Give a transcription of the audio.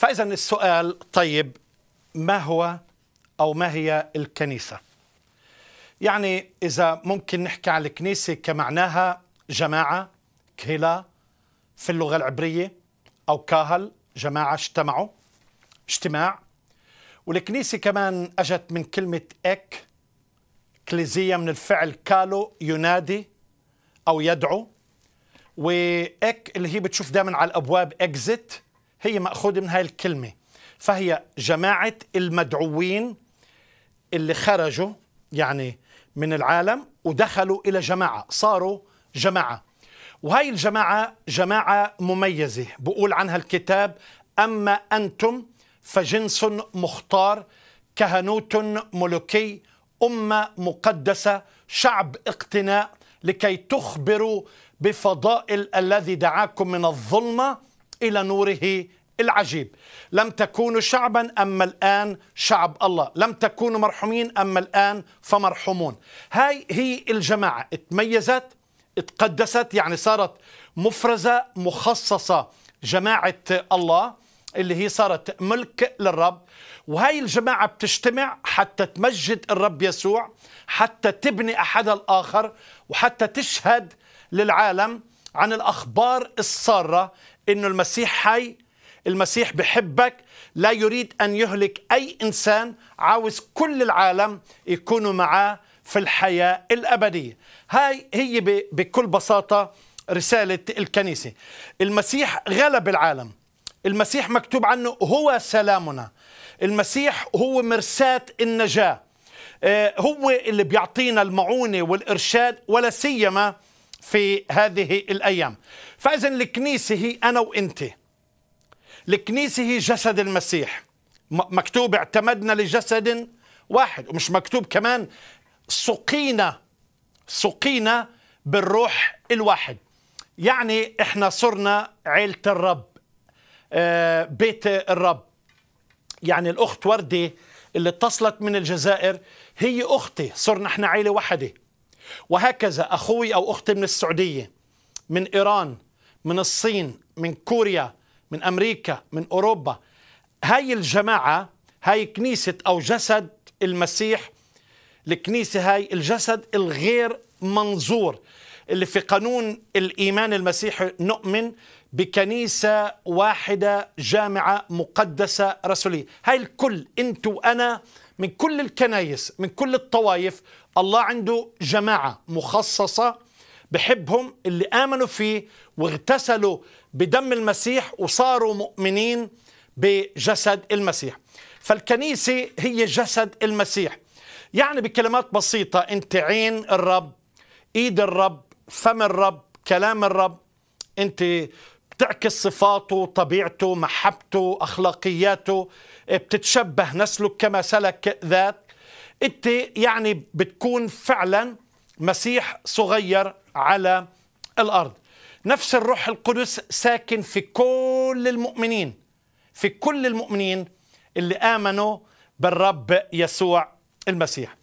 فإذا السؤال طيب ما هو أو ما هي الكنيسة؟ يعني إذا ممكن نحكي عن الكنيسة كمعناها جماعة كهلا في اللغة العبرية أو كاهل جماعة اجتمعوا اجتماع والكنيسة كمان أجت من كلمة إك كليزية من الفعل كالو ينادي أو يدعو وإك اللي هي بتشوف دائما على الأبواب إكزيت هي مأخوذة من هاي الكلمة فهي جماعة المدعوين اللي خرجوا يعني من العالم ودخلوا إلى جماعة صاروا جماعة وهي الجماعة جماعة مميزة بقول عنها الكتاب أما أنتم فجنس مختار كهنوت ملوكي أمة مقدسة شعب اقتناء لكي تخبروا بفضائل الذي دعاكم من الظلمة إلى نوره العجيب لم تكونوا شعبا أما الآن شعب الله لم تكونوا مرحومين أما الآن فمرحومون هاي هي الجماعة اتميزت اتقدست يعني صارت مفرزة مخصصة جماعة الله اللي هي صارت ملك للرب وهي الجماعة بتجتمع حتى تمجد الرب يسوع حتى تبني أحد الآخر وحتى تشهد للعالم عن الأخبار السارة إنه المسيح حي المسيح بحبك لا يريد أن يهلك أي إنسان عاوز كل العالم يكونوا معاه في الحياة الأبدية هاي هي بكل بساطة رسالة الكنيسة المسيح غلب العالم المسيح مكتوب عنه هو سلامنا المسيح هو مرساة النجاة آه، هو اللي بيعطينا المعونة والإرشاد ولا سيما في هذه الأيام فإذا الكنيسة هي أنا وإنت الكنيسة هي جسد المسيح مكتوب اعتمدنا لجسد واحد ومش مكتوب كمان سقينا سقينا بالروح الواحد يعني احنا صرنا عيلة الرب آه، بيت الرب يعني الأخت وردي اللي اتصلت من الجزائر هي أختي صرنا احنا عيلة واحدة وهكذا أخوي أو أختي من السعودية من إيران من الصين من كوريا من أمريكا من أوروبا هاي الجماعة هاي كنيسة أو جسد المسيح الكنيسة هاي الجسد الغير منظور اللي في قانون الإيمان المسيحي نؤمن بكنيسة واحدة جامعة مقدسة رسولية هاي الكل أنت وأنا من كل الكنايس من كل الطوائف الله عنده جماعة مخصصة بحبهم اللي آمنوا فيه واغتسلوا بدم المسيح وصاروا مؤمنين بجسد المسيح فالكنيسة هي جسد المسيح يعني بكلمات بسيطة أنت عين الرب إيد الرب فم الرب كلام الرب أنت بتعكس صفاته طبيعته محبته أخلاقياته إيه، بتتشبه نسلك كما سلك ذات أنت يعني بتكون فعلا مسيح صغير على الأرض نفس الروح القدس ساكن في كل المؤمنين في كل المؤمنين اللي آمنوا بالرب يسوع المسيح